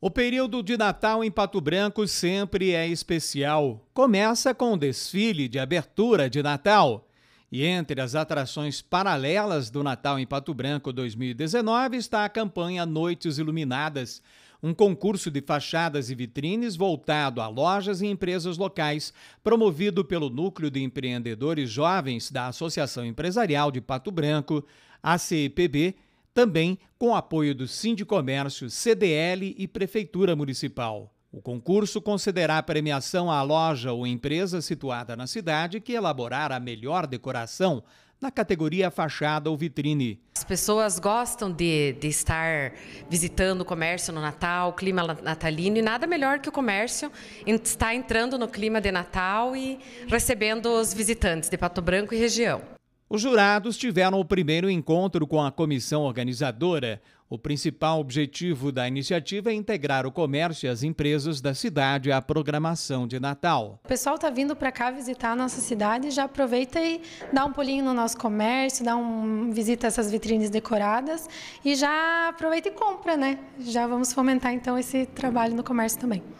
O período de Natal em Pato Branco sempre é especial. Começa com o desfile de abertura de Natal. E entre as atrações paralelas do Natal em Pato Branco 2019 está a campanha Noites Iluminadas, um concurso de fachadas e vitrines voltado a lojas e empresas locais, promovido pelo Núcleo de Empreendedores Jovens da Associação Empresarial de Pato Branco, ACEPB, também com apoio do Sindicomércio, CDL e Prefeitura Municipal. O concurso concederá premiação à loja ou empresa situada na cidade que elaborar a melhor decoração na categoria fachada ou vitrine. As pessoas gostam de, de estar visitando o comércio no Natal, o clima natalino, e nada melhor que o comércio estar entrando no clima de Natal e recebendo os visitantes de Pato Branco e região. Os jurados tiveram o primeiro encontro com a comissão organizadora. O principal objetivo da iniciativa é integrar o comércio e as empresas da cidade à programação de Natal. O pessoal está vindo para cá visitar a nossa cidade, já aproveita e dá um pulinho no nosso comércio, dá um visita essas vitrines decoradas e já aproveita e compra, né? Já vamos fomentar então esse trabalho no comércio também.